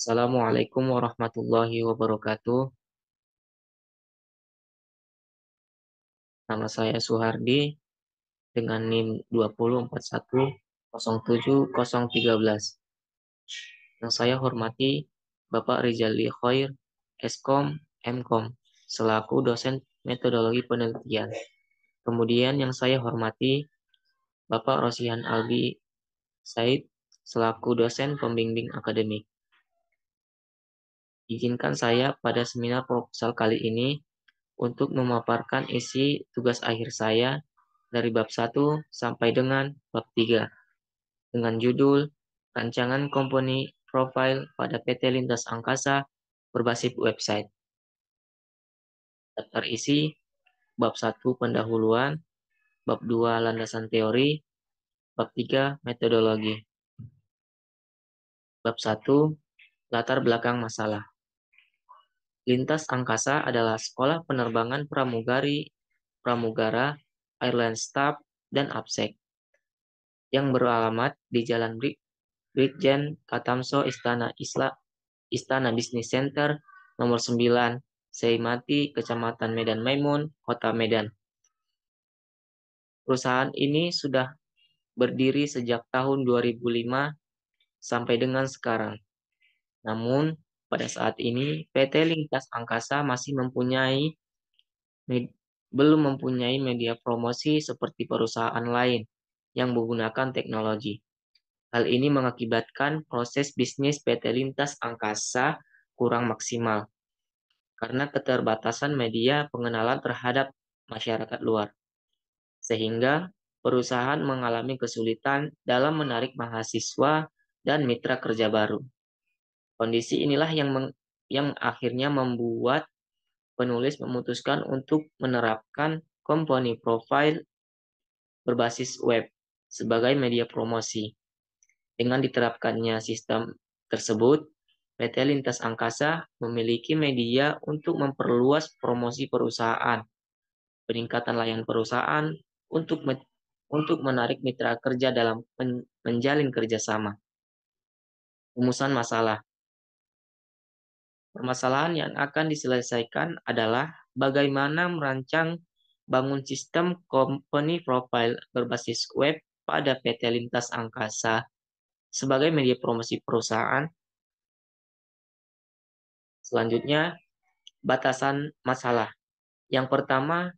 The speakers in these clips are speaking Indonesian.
Assalamualaikum warahmatullahi wabarakatuh. Nama saya Suhardi dengan NIM 204107013. Yang saya hormati Bapak Rizali Khair, Eskom, Mkom, selaku dosen metodologi penelitian. Kemudian yang saya hormati Bapak Rosihan Albi Said, selaku dosen pembimbing akademik izinkan saya pada seminar proposal kali ini untuk memaparkan isi tugas akhir saya dari bab 1 sampai dengan bab 3 dengan judul Rancangan Company Profile pada PT Lintas Angkasa berbasis website. Daftar isi bab 1 pendahuluan, bab 2 landasan teori, bab 3 metodologi. Bab 1 latar belakang masalah. Lintas Angkasa adalah sekolah penerbangan pramugari, pramugara, airline staff, dan APSEC yang beralamat di Jalan Brigjen Katamso Istana Isla, Istana Business Center nomor 9, Seimati, Kecamatan Medan Maimun, Kota Medan. Perusahaan ini sudah berdiri sejak tahun 2005 sampai dengan sekarang. Namun, pada saat ini, PT Lintas Angkasa masih mempunyai belum mempunyai media promosi seperti perusahaan lain yang menggunakan teknologi. Hal ini mengakibatkan proses bisnis PT Lintas Angkasa kurang maksimal karena keterbatasan media pengenalan terhadap masyarakat luar. Sehingga perusahaan mengalami kesulitan dalam menarik mahasiswa dan mitra kerja baru. Kondisi inilah yang meng, yang akhirnya membuat penulis memutuskan untuk menerapkan company profile berbasis web sebagai media promosi. Dengan diterapkannya sistem tersebut, PT Lintas Angkasa memiliki media untuk memperluas promosi perusahaan, peningkatan layanan perusahaan untuk untuk menarik mitra kerja dalam menjalin kerjasama. Rumusan masalah Permasalahan yang akan diselesaikan adalah bagaimana merancang bangun sistem company profile berbasis web pada PT Lintas Angkasa sebagai media promosi perusahaan. Selanjutnya, batasan masalah. Yang pertama,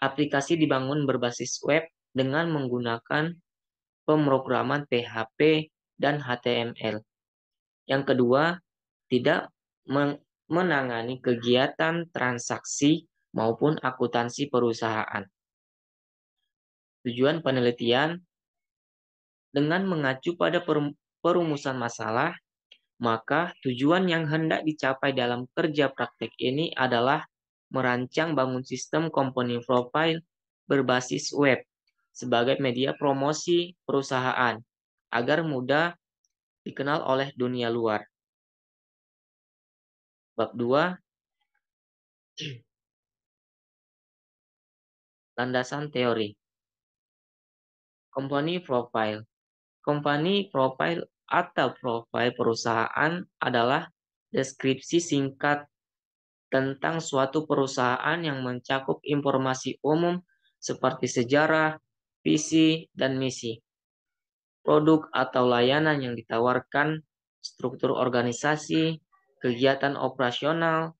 aplikasi dibangun berbasis web dengan menggunakan pemrograman PHP dan HTML. Yang kedua, tidak menangani kegiatan transaksi maupun akuntansi perusahaan. Tujuan penelitian dengan mengacu pada perumusan masalah, maka tujuan yang hendak dicapai dalam kerja praktek ini adalah merancang bangun sistem komponen profile berbasis web sebagai media promosi perusahaan agar mudah dikenal oleh dunia luar bab 2 landasan teori. Company profile. Company profile atau profil perusahaan adalah deskripsi singkat tentang suatu perusahaan yang mencakup informasi umum seperti sejarah, visi, dan misi. Produk atau layanan yang ditawarkan, struktur organisasi, kegiatan operasional,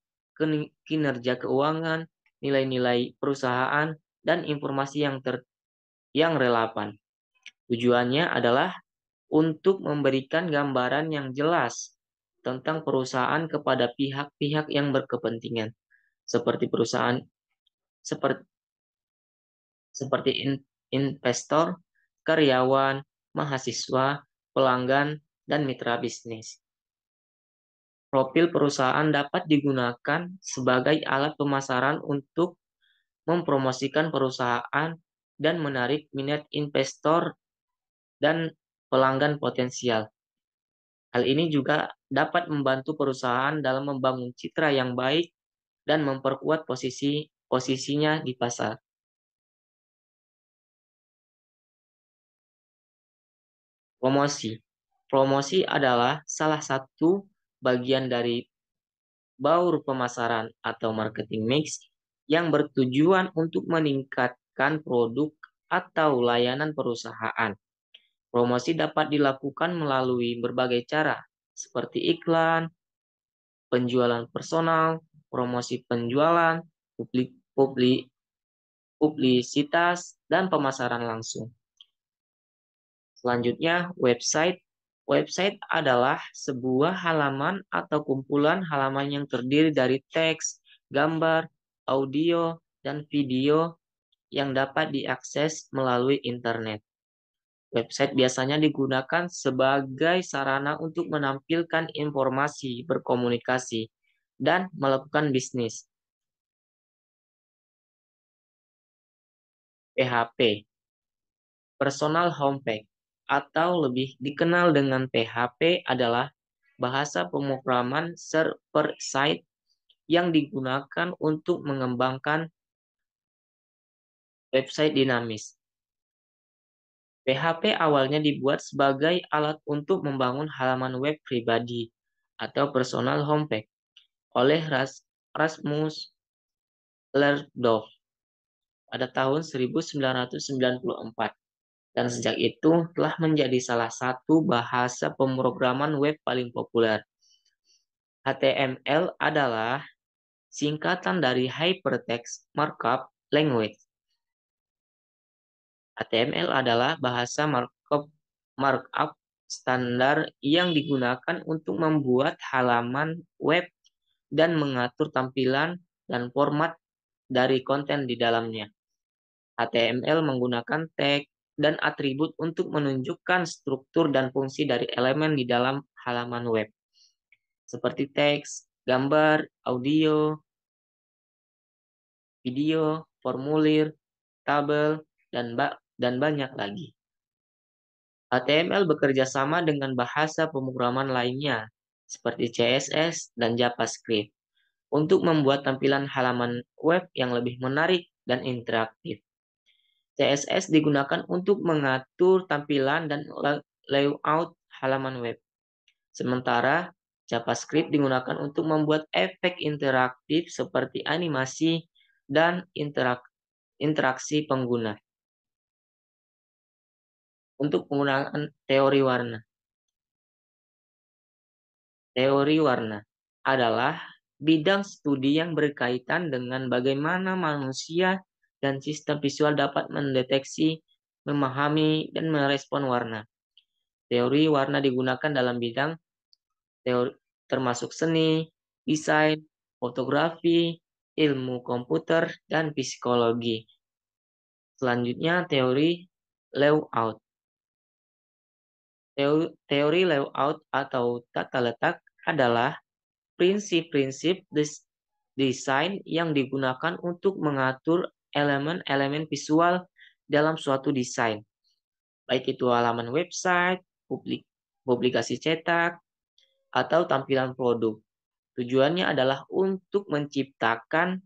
kinerja keuangan, nilai-nilai perusahaan, dan informasi yang ter yang relevan. Tujuannya adalah untuk memberikan gambaran yang jelas tentang perusahaan kepada pihak-pihak yang berkepentingan seperti perusahaan seperti seperti in, investor, karyawan, mahasiswa, pelanggan, dan mitra bisnis profil perusahaan dapat digunakan sebagai alat pemasaran untuk mempromosikan perusahaan dan menarik minat investor dan pelanggan potensial. Hal ini juga dapat membantu perusahaan dalam membangun citra yang baik dan memperkuat posisi posisinya di pasar. Promosi. Promosi adalah salah satu bagian dari baur pemasaran atau marketing mix yang bertujuan untuk meningkatkan produk atau layanan perusahaan. Promosi dapat dilakukan melalui berbagai cara, seperti iklan, penjualan personal, promosi penjualan, publik, publik, publisitas, dan pemasaran langsung. Selanjutnya, website Website adalah sebuah halaman atau kumpulan halaman yang terdiri dari teks, gambar, audio, dan video yang dapat diakses melalui internet. Website biasanya digunakan sebagai sarana untuk menampilkan informasi, berkomunikasi, dan melakukan bisnis. PHP Personal Homepage atau lebih dikenal dengan PHP adalah bahasa pemrograman server side yang digunakan untuk mengembangkan website dinamis. PHP awalnya dibuat sebagai alat untuk membangun halaman web pribadi atau personal homepage oleh Ras Rasmus Lerdorf pada tahun 1994 dan sejak itu telah menjadi salah satu bahasa pemrograman web paling populer. HTML adalah singkatan dari Hypertext Markup Language. HTML adalah bahasa markup markup standar yang digunakan untuk membuat halaman web dan mengatur tampilan dan format dari konten di dalamnya. HTML menggunakan tag, dan atribut untuk menunjukkan struktur dan fungsi dari elemen di dalam halaman web, seperti teks, gambar, audio, video, formulir, tabel, dan, ba dan banyak lagi. HTML bekerja sama dengan bahasa pemrograman lainnya, seperti CSS dan JavaScript, untuk membuat tampilan halaman web yang lebih menarik dan interaktif. CSS digunakan untuk mengatur tampilan dan layout halaman web. Sementara JavaScript digunakan untuk membuat efek interaktif seperti animasi dan interak interaksi pengguna. Untuk penggunaan teori warna. Teori warna adalah bidang studi yang berkaitan dengan bagaimana manusia dan sistem visual dapat mendeteksi, memahami, dan merespon warna. Teori warna digunakan dalam bidang teori, termasuk seni, desain, fotografi, ilmu komputer, dan psikologi. Selanjutnya, teori layout. Teori, teori layout atau tata letak adalah prinsip-prinsip desain yang digunakan untuk mengatur elemen-elemen visual dalam suatu desain, baik itu halaman website, publik, publikasi cetak, atau tampilan produk. Tujuannya adalah untuk menciptakan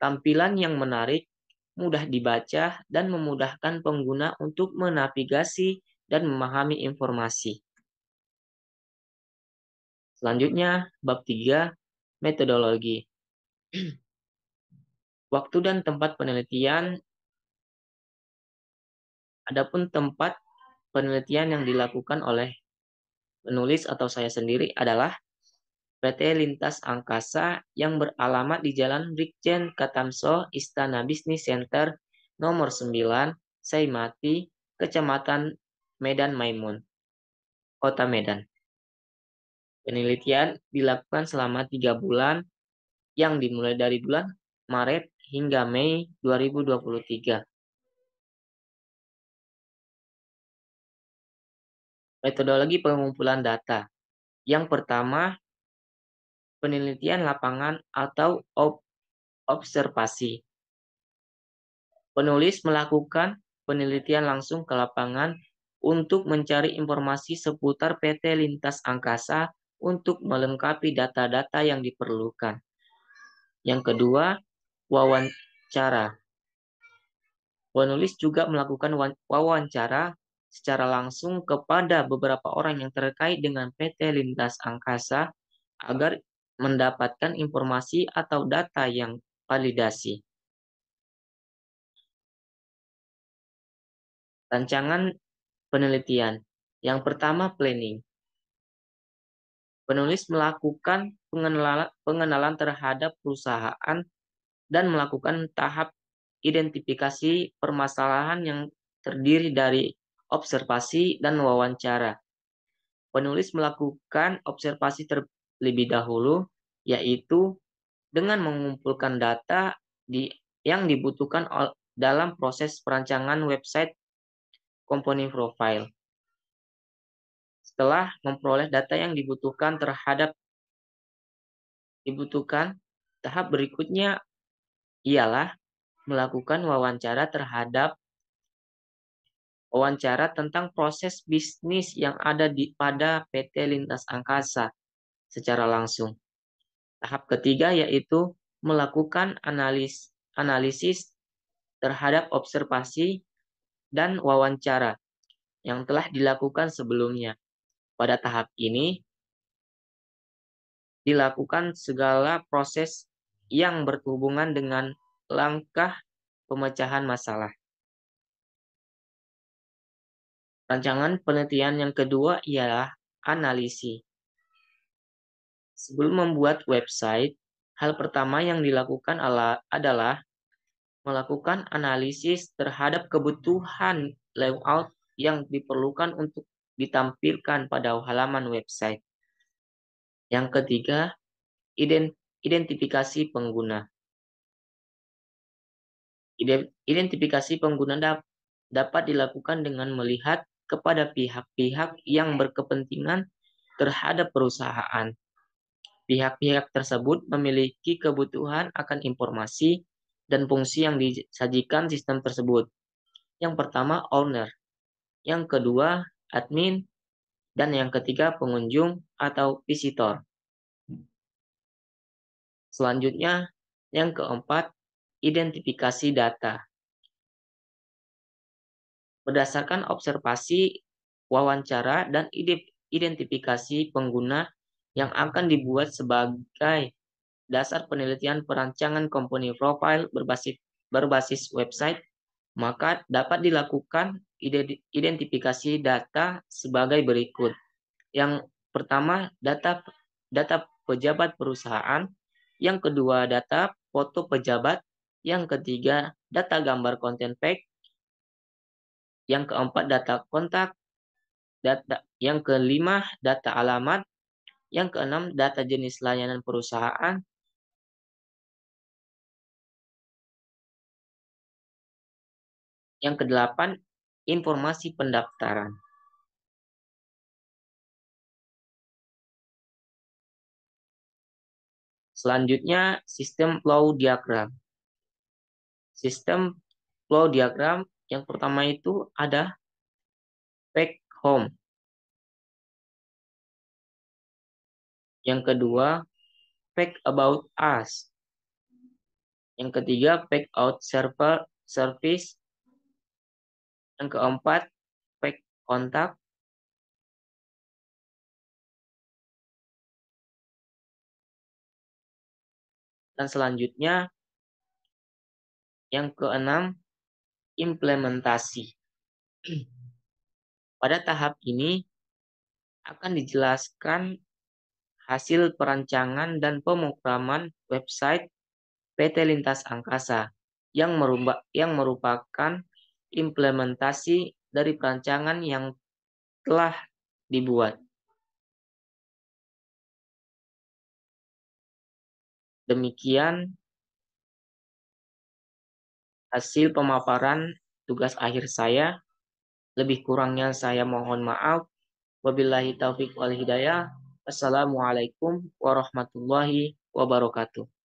tampilan yang menarik, mudah dibaca, dan memudahkan pengguna untuk menavigasi dan memahami informasi. Selanjutnya, bab tiga, metodologi. Waktu dan tempat penelitian Adapun tempat penelitian yang dilakukan oleh penulis atau saya sendiri adalah PT Lintas Angkasa yang beralamat di Jalan Brigjen Katamso, Istana Bisnis Center, nomor 9, Saimati, Kecamatan Medan Maimun, Kota Medan. Penelitian dilakukan selama tiga bulan yang dimulai dari bulan Maret hingga Mei 2023. Metodologi pengumpulan data. Yang pertama, penelitian lapangan atau ob observasi. Penulis melakukan penelitian langsung ke lapangan untuk mencari informasi seputar PT Lintas Angkasa untuk melengkapi data-data yang diperlukan. Yang kedua, wawancara. Penulis juga melakukan wawancara secara langsung kepada beberapa orang yang terkait dengan PT Lintas Angkasa agar mendapatkan informasi atau data yang validasi. Rancangan penelitian. Yang pertama, planning. Penulis melakukan pengenalan, pengenalan terhadap perusahaan dan melakukan tahap identifikasi permasalahan yang terdiri dari observasi dan wawancara. Penulis melakukan observasi terlebih dahulu, yaitu dengan mengumpulkan data di, yang dibutuhkan dalam proses perancangan website komponen profile. Setelah memperoleh data yang dibutuhkan terhadap dibutuhkan, tahap berikutnya ialah melakukan wawancara terhadap wawancara tentang proses bisnis yang ada di pada PT Lintas Angkasa secara langsung. Tahap ketiga yaitu melakukan analis analisis terhadap observasi dan wawancara yang telah dilakukan sebelumnya. Pada tahap ini dilakukan segala proses yang berhubungan dengan langkah pemecahan masalah. Rancangan penelitian yang kedua ialah analisis. Sebelum membuat website, hal pertama yang dilakukan adalah melakukan analisis terhadap kebutuhan layout yang diperlukan untuk ditampilkan pada halaman website. Yang ketiga, ident Identifikasi pengguna. Identifikasi pengguna dapat dilakukan dengan melihat kepada pihak-pihak yang berkepentingan terhadap perusahaan. Pihak-pihak tersebut memiliki kebutuhan akan informasi dan fungsi yang disajikan sistem tersebut. Yang pertama, owner. Yang kedua, admin. Dan yang ketiga, pengunjung atau visitor. Selanjutnya, yang keempat, identifikasi data. Berdasarkan observasi, wawancara, dan identifikasi pengguna yang akan dibuat sebagai dasar penelitian perancangan company profile berbasis, berbasis website, maka dapat dilakukan identifikasi data sebagai berikut. Yang pertama, data data pejabat perusahaan yang kedua data foto pejabat, yang ketiga data gambar konten pack, yang keempat data kontak, data yang kelima data alamat, yang keenam data jenis layanan perusahaan, yang kedelapan informasi pendaftaran. Selanjutnya, sistem flow diagram. Sistem flow diagram yang pertama itu ada back home. Yang kedua, back about us. Yang ketiga, back out server service. Yang keempat, back kontak. Dan selanjutnya, yang keenam, implementasi. Pada tahap ini, akan dijelaskan hasil perancangan dan pemrograman website PT Lintas Angkasa yang, yang merupakan implementasi dari perancangan yang telah dibuat. Demikian hasil pemaparan tugas akhir saya. Lebih kurangnya saya mohon maaf. Wabillahi taufiq wal hidayah. Assalamualaikum warahmatullahi wabarakatuh.